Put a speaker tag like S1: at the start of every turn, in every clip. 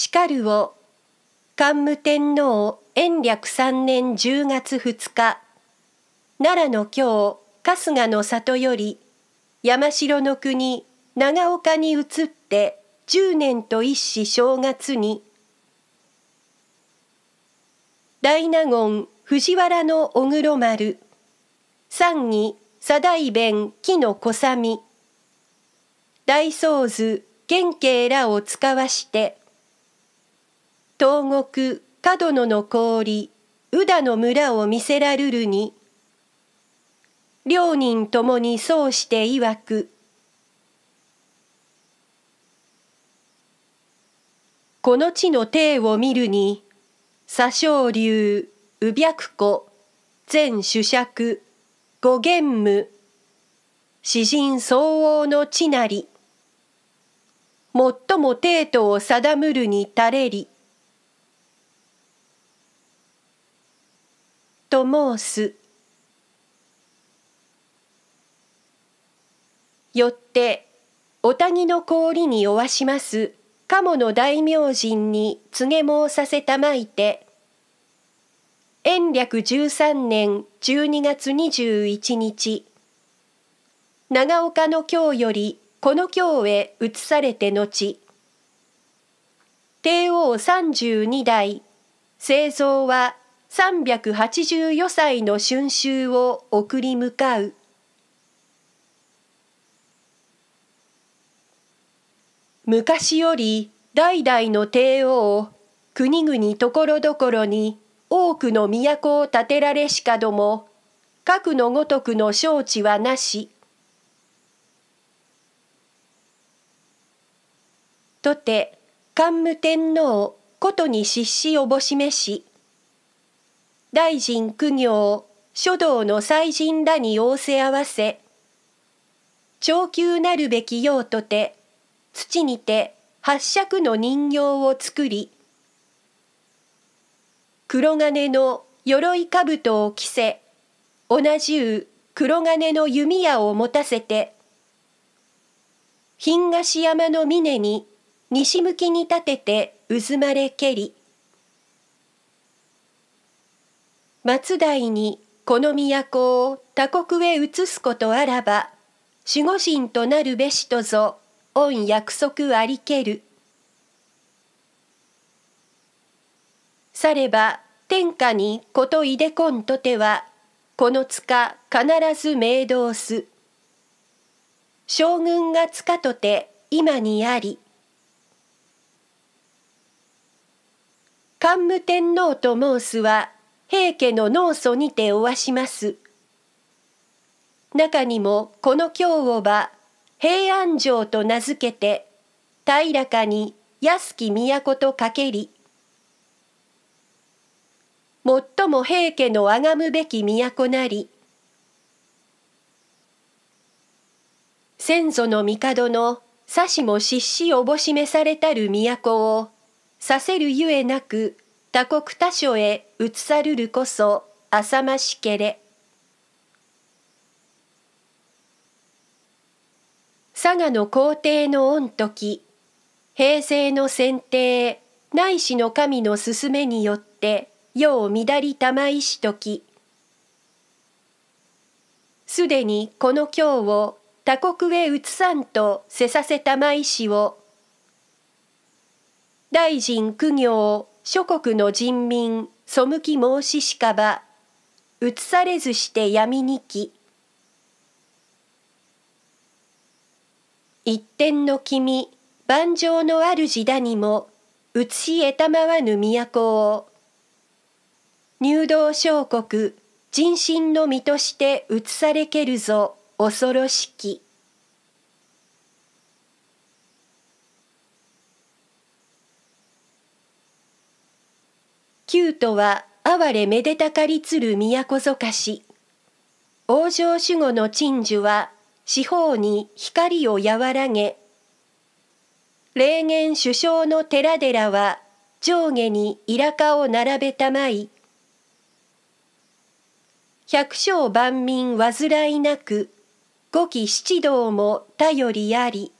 S1: しかるを桓武天皇延暦三年十月二日奈良の京春日の里より山城の国長岡に移って十年と一子正月に大納言藤原の小黒丸三義左大弁木の小み大僧図元慶らを使わして東国角野の氷宇田の村を見せらるるに両人ともにそうしていわくこの地の帝を見るに左小流宇白子前主爵五玄武詩人相応の地なり最も帝都を定むるに垂れりと申すよっておたぎの氷におわします鴨の大明神に告げ申させたまいて延暦十三年十二月二十一日長岡の京よりこの京へ移されて後帝王三十二代製造は384歳の春秋を送り向かう昔より代々の帝王国々ところどころに多くの都を建てられしかども核のごとくの招致はなし。とて桓武天皇ことに失しおぼしめし大臣苦行書道の祭人らに仰せ合わせ長久なるべき用とて土にて八尺の人形を作り黒金の鎧兜を着せ同じう黒金の弓矢を持たせて東山の峰に西向きに立てて渦まれけり松代にこの都を他国へ移すことあらば守護神となるべしとぞ御約束ありける。されば天下にこといでこんとてはこの塚必ず明導す。将軍が塚とて今にあり。桓武天皇と申すは平家の農祖にておわします。中にもこの京をば平安城と名付けて平らかに安き都とかけり最も平家のあがむべき都なり先祖の帝の指しも失しおぼしめされたる都をさせるゆえなく他国他所へ移さるるこそ浅ましけれ佐賀の皇帝の御時平成の選定内史の神の勧めによって世を乱り玉石時すでにこの京を他国へ移さんとせさせた石を大臣苦行諸国の人民背き申ししかば移されずして闇にき一点の君万丈の主だにも移し得たまわぬ都を入道小国人心の身として移されけるぞ恐ろしき。九とは哀れめでたかりつる都ぞかし。往生守護の鎮守は四方に光を和らげ。霊言首相の寺寺は上下にイラカを並べたまい。百姓万民患いなく、五季七道も頼りあり。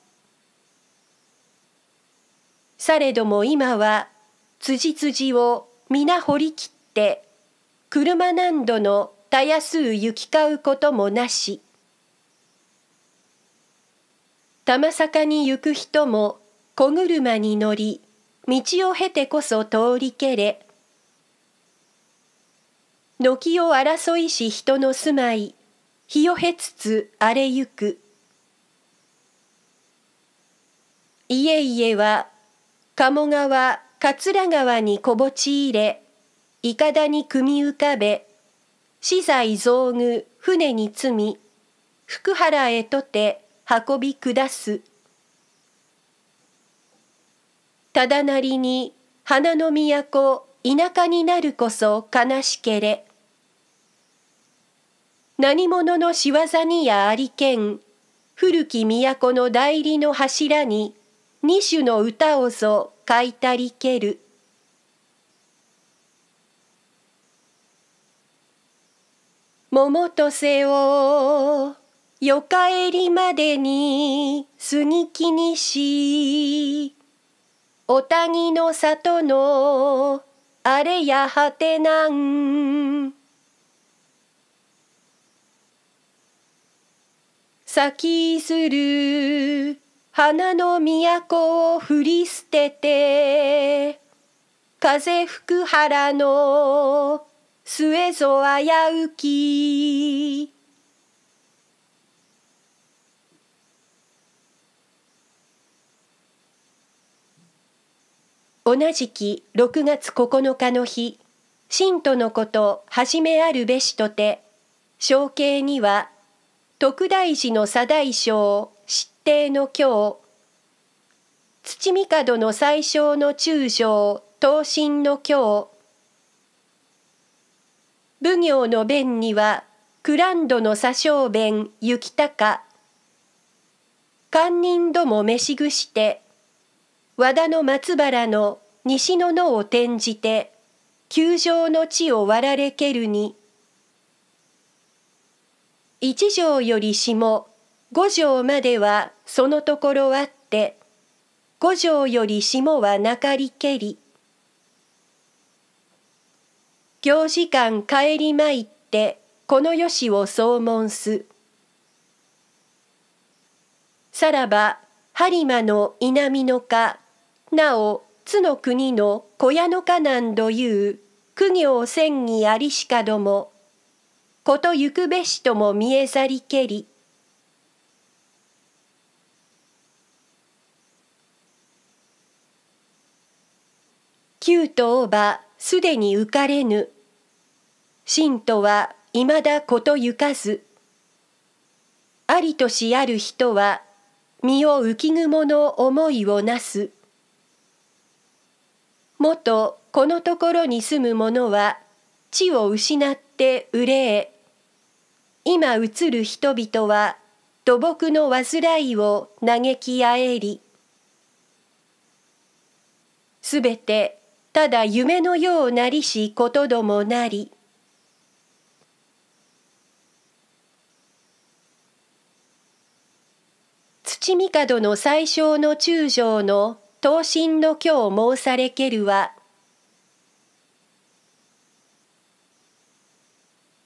S1: されども今は、辻辻を皆掘り切って車何度のたやすう行き交うこともなし玉坂に行く人も小車に乗り道を経てこそ通りけれ軒を争いし人の住まい日を経つつ荒れゆく家々は鴨川桂川に小ぼち入れ、いかだに組み浮かべ、資材造具船に積み、福原へとて運び下す。ただなりに花の都田舎になるこそ悲しけれ。何者の仕業にやありけん、古き都の代理の柱に、二種の歌をぞかいたりける桃と瀬を夜帰りまでに過ぎきにしおたぎの里のあれや果てなん咲きする花の都を振り捨てて風吹く原の末ぞ危うき同じき6月9日の日信徒のこと初めあるべしとて承継には徳大寺の左大将帝の今日土帝の最小の中将東進の今日奉行の弁にはクランドの左小弁雪高堪忍ども召しぐして和田の松原の西の野を転じて球場の地を割られけるに一条より下五条まではそのところあって五条より下はなかりけり行事間帰りまいってこのよしを騒問すさらば播磨の稲美の家なお津の国の小屋の家なんどいう苦行千儀ありしかどもこと行くべしとも見えざりけり旧とおばすでに浮かれぬ信とはいまだことゆかずありとしある人は身を浮き雲の思いをなすもとこのところに住む者は地を失って憂え今移る人々は土木の患いを嘆きあえりすべてただ夢のようなりしことどもなり」。土帝の最小の中将の刀身の今日申されけるは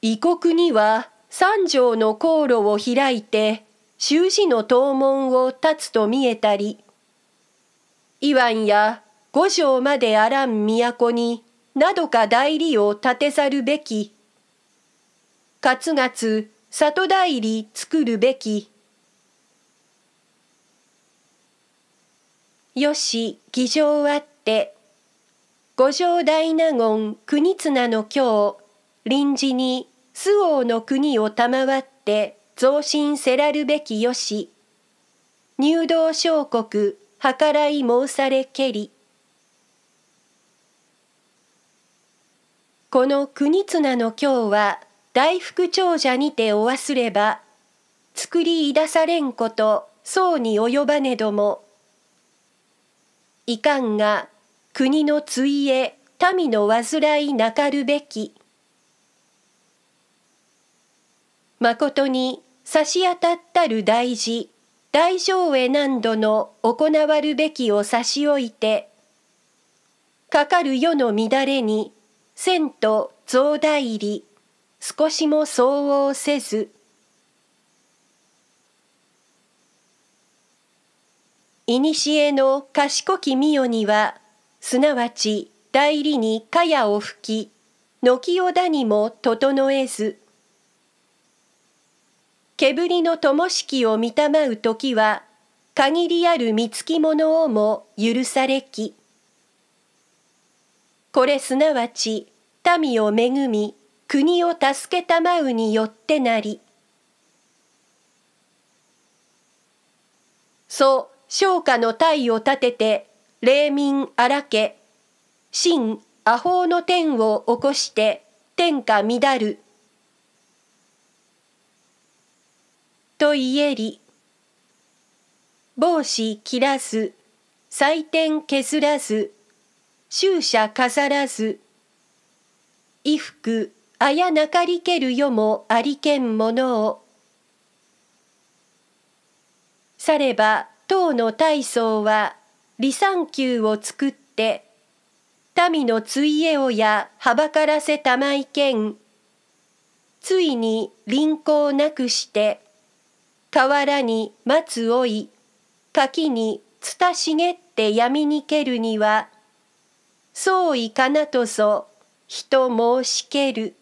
S1: 異国には三条の航路を開いて習字の東門を立つと見えたりいわんや五条まであらん都になどか代理を立て去るべき。かつがつ里代理作るべき。よし議場あって五条大納言国綱の今日臨時に周王の国を賜って増進せらるべきよし入道小国計らい申されけりこの国綱の今日は大福長者にてお忘れば作りいだされんことそうに及ばねどもいかんが国のついえ民の患いなかるべきまことに差し当たったる大事大上へ何度の行わるべきを差し置いてかかる世の乱れに千と増大入り少しも相応せず古の賢き御代にはすなわち代理に茅を吹き軒をだにも整えず煙の灯きを見たまう時は限りある見つき者をも許されき。これすなわち民を恵み国を助けたまうによってなりそう商家の体を立てて霊民荒け真阿法の天を起こして天下乱ると言えり帽子切らず祭典削らず終者飾らず衣服あやなかりけるよもありけんものをされば唐の大僧は離散宮を作って民のついえをやはばからせたまいけんついに輪行なくして河原に松老い柿に蔦茂って闇にけるにはそういかなとぞ人申しける。